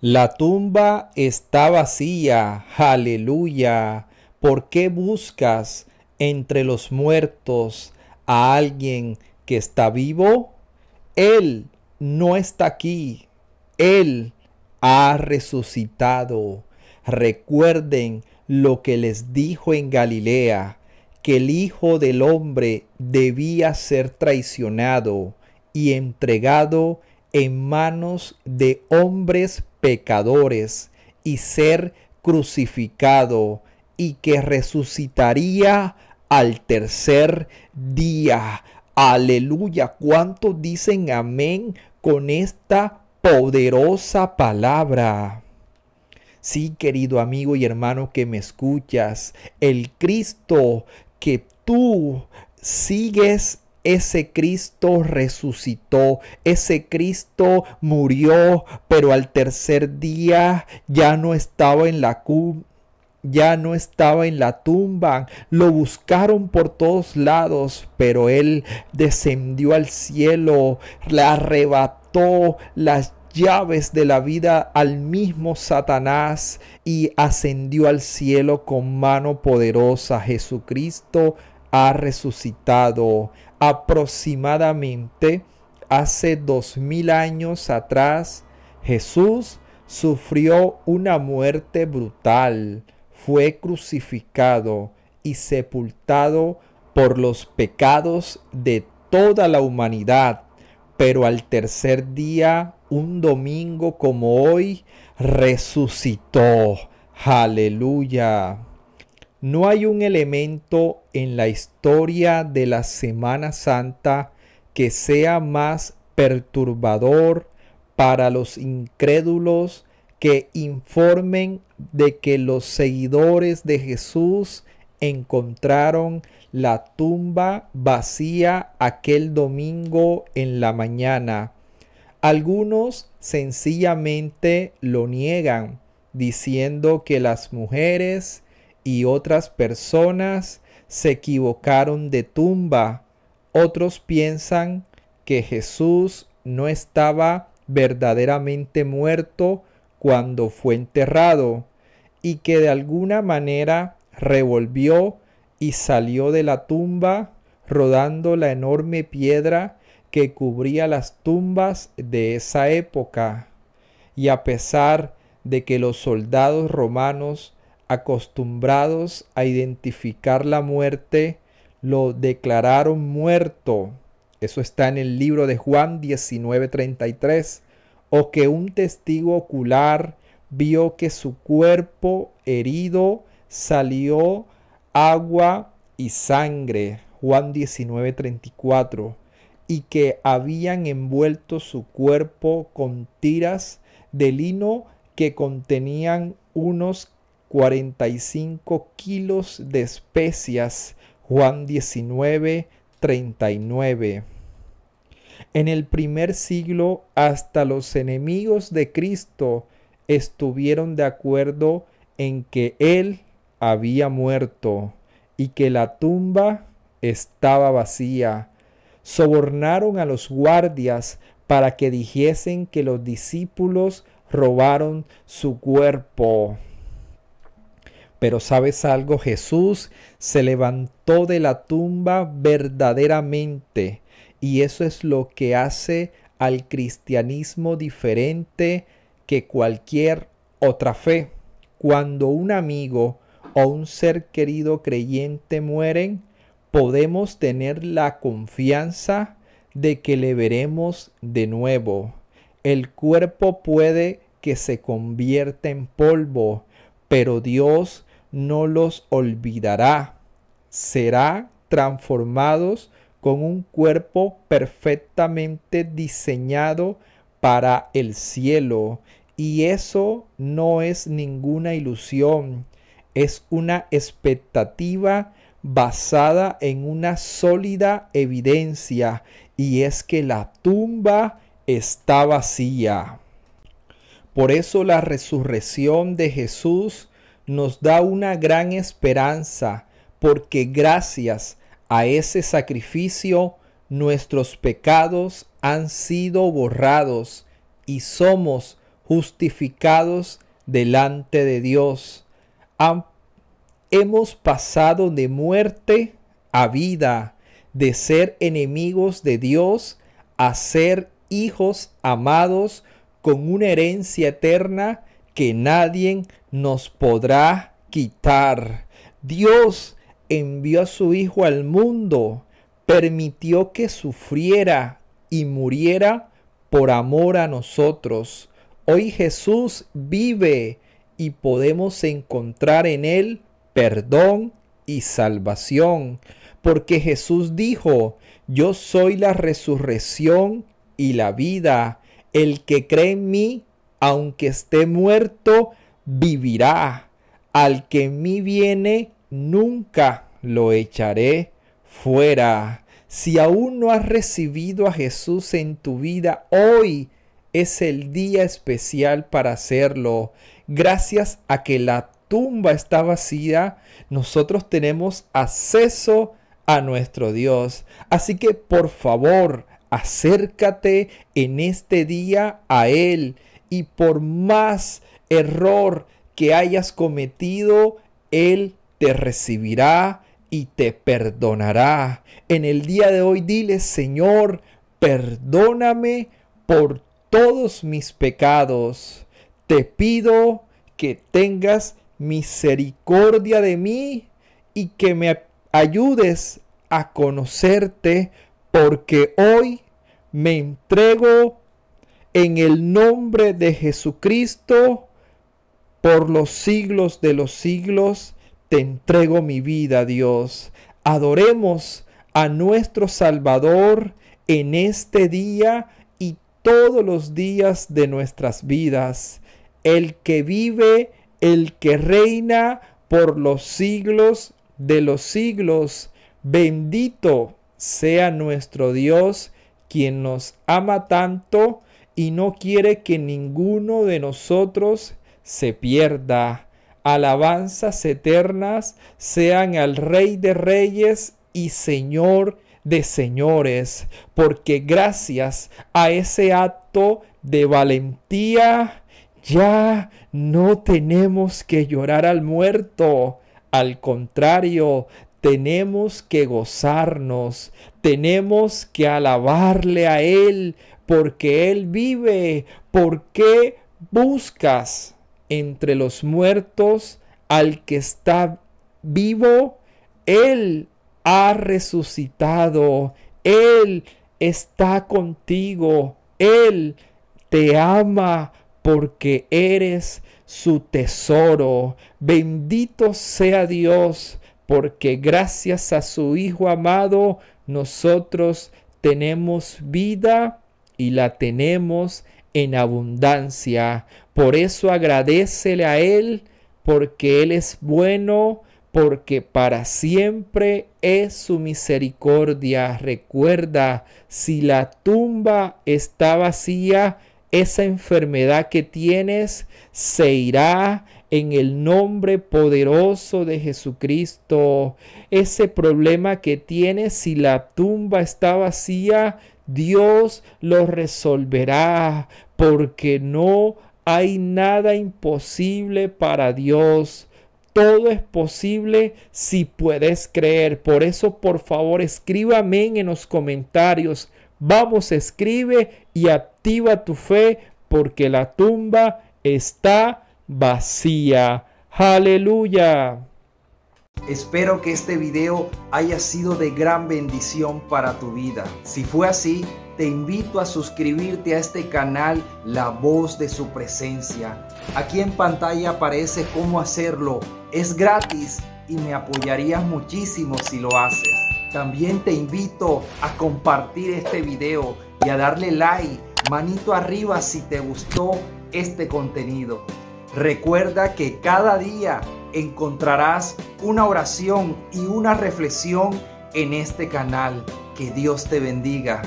La tumba está vacía, aleluya. ¿Por qué buscas entre los muertos a alguien que está vivo? Él no está aquí, Él ha resucitado. Recuerden lo que les dijo en Galilea, que el Hijo del Hombre debía ser traicionado y entregado en manos de hombres pecadores y ser crucificado y que resucitaría al tercer día. Aleluya. ¿Cuántos dicen amén con esta poderosa palabra? Sí, querido amigo y hermano que me escuchas, el Cristo que tú sigues ese Cristo resucitó, ese Cristo murió, pero al tercer día ya no estaba en la ya no estaba en la tumba. Lo buscaron por todos lados, pero él descendió al cielo, le arrebató las llaves de la vida al mismo Satanás y ascendió al cielo con mano poderosa. Jesucristo ha resucitado aproximadamente hace dos mil años atrás, Jesús sufrió una muerte brutal, fue crucificado y sepultado por los pecados de toda la humanidad, pero al tercer día, un domingo como hoy, resucitó. Aleluya. No hay un elemento en la historia de la Semana Santa que sea más perturbador para los incrédulos que informen de que los seguidores de Jesús encontraron la tumba vacía aquel domingo en la mañana. Algunos sencillamente lo niegan, diciendo que las mujeres y otras personas se equivocaron de tumba. Otros piensan que Jesús no estaba verdaderamente muerto cuando fue enterrado y que de alguna manera revolvió y salió de la tumba rodando la enorme piedra que cubría las tumbas de esa época. Y a pesar de que los soldados romanos acostumbrados a identificar la muerte, lo declararon muerto. Eso está en el libro de Juan 19:33. O que un testigo ocular vio que su cuerpo herido salió agua y sangre. Juan 19:34. Y que habían envuelto su cuerpo con tiras de lino que contenían unos 45 kilos de especias. Juan 19, 39. En el primer siglo hasta los enemigos de Cristo estuvieron de acuerdo en que Él había muerto y que la tumba estaba vacía. Sobornaron a los guardias para que dijesen que los discípulos robaron su cuerpo. Pero sabes algo, Jesús se levantó de la tumba verdaderamente. Y eso es lo que hace al cristianismo diferente que cualquier otra fe. Cuando un amigo o un ser querido creyente mueren, podemos tener la confianza de que le veremos de nuevo. El cuerpo puede que se convierta en polvo, pero Dios no los olvidará. Será transformados con un cuerpo perfectamente diseñado para el cielo. Y eso no es ninguna ilusión, es una expectativa basada en una sólida evidencia y es que la tumba está vacía. Por eso la resurrección de Jesús nos da una gran esperanza, porque gracias a ese sacrificio nuestros pecados han sido borrados y somos justificados delante de Dios. hemos pasado de muerte a vida, de ser enemigos de Dios a ser hijos amados con una herencia eterna que nadie nos podrá quitar. Dios envió a su Hijo al mundo, permitió que sufriera y muriera por amor a nosotros. Hoy Jesús vive y podemos encontrar en Él perdón y salvación, porque Jesús dijo, yo soy la resurrección y la vida. El que cree en mí, aunque esté muerto, vivirá. Al que en mí viene, nunca lo echaré fuera. Si aún no has recibido a Jesús en tu vida, hoy es el día especial para hacerlo. Gracias a que la tumba está vacía, nosotros tenemos acceso a nuestro Dios. Así que por favor, acércate en este día a Él y por más error que hayas cometido, Él te recibirá y te perdonará. En el día de hoy dile, Señor, perdóname por todos mis pecados. Te pido que tengas misericordia de mí y que me ayudes a conocerte porque hoy me entrego en el nombre de Jesucristo por los siglos de los siglos te entrego mi vida, Dios. Adoremos a nuestro Salvador en este día y todos los días de nuestras vidas. El que vive, el que reina por los siglos de los siglos. Bendito sea nuestro Dios, quien nos ama tanto y no quiere que ninguno de nosotros se pierda. Alabanzas eternas sean al Rey de Reyes y Señor de Señores, porque gracias a ese acto de valentía ya no tenemos que llorar al muerto. Al contrario, tenemos que gozarnos, tenemos que alabarle a Él, porque Él vive. porque buscas entre los muertos al que está vivo, Él ha resucitado, Él está contigo, Él te ama porque eres su tesoro. Bendito sea Dios, porque gracias a su Hijo amado, nosotros tenemos vida y la tenemos en abundancia. Por eso agradecele a Él, porque Él es bueno, porque para siempre es su misericordia. Recuerda, si la tumba está vacía, esa enfermedad que tienes se irá, en el nombre poderoso de Jesucristo. Ese problema que tienes, si la tumba está vacía, Dios lo resolverá, porque no hay nada imposible para Dios. Todo es posible si puedes creer. Por eso, por favor, escríbame en los comentarios. Vamos, escribe y activa tu fe porque la tumba está vacía. Aleluya. Espero que este video haya sido de gran bendición para tu vida. Si fue así, te invito a suscribirte a este canal La Voz de Su Presencia. Aquí en pantalla aparece cómo hacerlo. Es gratis y me apoyarías muchísimo si lo haces. También te invito a compartir este video y a darle like, manito arriba si te gustó este contenido. Recuerda que cada día encontrarás una oración y una reflexión en este canal. Que Dios te bendiga.